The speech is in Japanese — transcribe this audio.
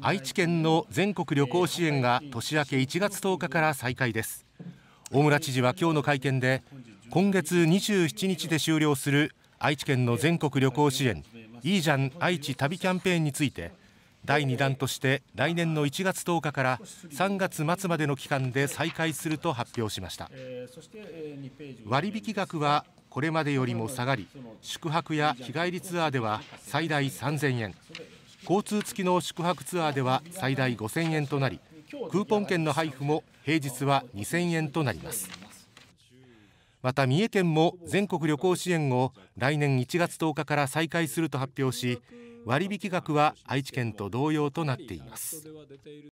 愛知県の全国旅行支援が年明け1月10日から再開です大村知事は今日の会見で今月27日で終了する愛知県の全国旅行支援いいじゃん愛知旅キャンペーンについて第2弾として来年の1月10日から3月末までの期間で再開すると発表しました割引額はこれまでよりも下がり宿泊や日帰りツアーでは最大3000円交通付きの宿泊ツアーでは最大5000円となりクーポン券の配布も平日は2000円となりますまた三重県も全国旅行支援を来年1月10日から再開すると発表し割引額は愛知県と同様となっています